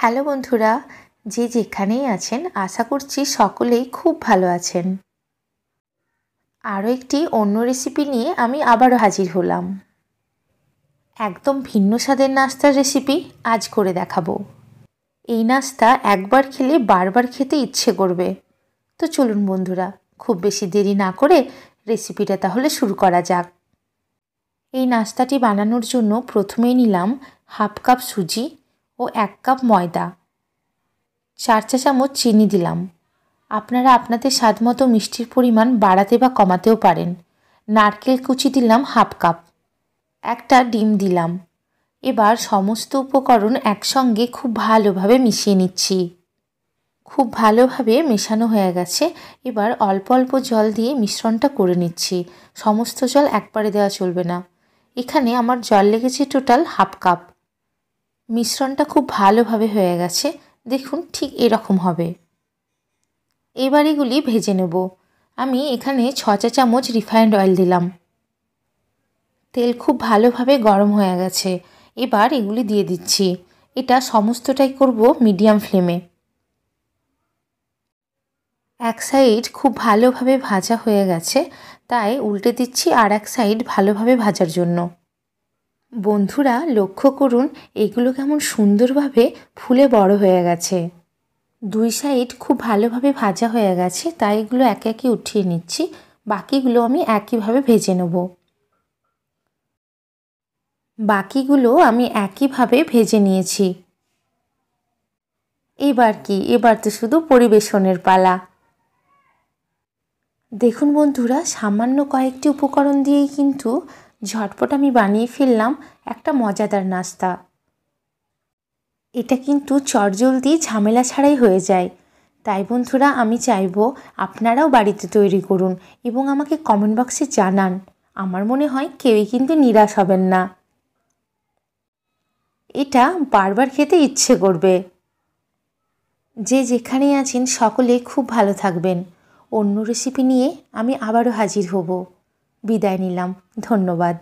hello বন্ধুরা যে যেখানেই আছেন আশা করছি সকলেই খুব ভালো আছেন আরও একটি অন্য রেসিপি নিয়ে আমি আবারও হাজির হলাম একদম ভিন্ন স্বাদের নাস্তার রেসিপি আজ করে দেখাবো এই নাস্তা একবার খেলে বারবার খেতে ইচ্ছে করবে তো চলুন বন্ধুরা খুব বেশি দেরি না করে রেসিপিটা তাহলে শুরু করা যাক এই নাস্তাটি বানানোর জন্য প্রথমেই নিলাম হাফ কাপ সুজি ও এক কাপ ময়দা চার চা চামচ চিনি দিলাম আপনারা আপনাদের স্বাদ মতো মিষ্টির পরিমাণ বাড়াতে বা কমাতেও পারেন নারকেল কুচি দিলাম হাফ কাপ একটা ডিম দিলাম এবার সমস্ত উপকরণ একসঙ্গে খুব ভালোভাবে মিশিয়ে নিচ্ছি খুব ভালোভাবে মেশানো হয়ে গেছে এবার অল্প অল্প জল দিয়ে মিশ্রণটা করে নিচ্ছি সমস্ত জল একবারে দেওয়া চলবে না এখানে আমার জল লেগেছে টোটাল হাফ কাপ মিশ্রণটা খুব ভালোভাবে হয়ে গেছে দেখুন ঠিক এরকম হবে এবার এগুলি ভেজে নেব আমি এখানে ছ চা চামচ রিফাইন্ড অয়েল দিলাম তেল খুব ভালোভাবে গরম হয়ে গেছে এবার এগুলি দিয়ে দিচ্ছি এটা সমস্তটাই করব মিডিয়াম ফ্লেমে এক সাইড খুব ভালোভাবে ভাজা হয়ে গেছে তাই উল্টে দিচ্ছি আর এক সাইড ভালোভাবে ভাজার জন্য বন্ধুরা লক্ষ্য করুন এগুলো কেমন সুন্দরভাবে ফুলে বড় হয়ে গেছে দুই সাইড খুব ভালোভাবে ভাজা হয়ে গেছে তাই এগুলো একে একে উঠিয়ে নিচ্ছি বাকিগুলো আমি একইভাবে ভেজে নেব বাকিগুলো আমি একইভাবে ভেজে নিয়েছি এবার কি এবার তো শুধু পরিবেশনের পালা দেখুন বন্ধুরা সামান্য কয়েকটি উপকরণ দিয়েই কিন্তু ঝটপট আমি বানিয়ে ফেললাম একটা মজাদার নাস্তা এটা কিন্তু চটজলদি ঝামেলা ছাড়াই হয়ে যায় তাই বন্ধুরা আমি চাইব আপনারাও বাড়িতে তৈরি করুন এবং আমাকে কমেন্ট বক্সে জানান আমার মনে হয় কেউই কিন্তু নিরাশ হবেন না এটা বারবার খেতে ইচ্ছে করবে যে যেখানে আছেন সকলে খুব ভালো থাকবেন অন্য রেসিপি নিয়ে আমি আবারও হাজির হব বিদায় নিলাম ধন্যবাদ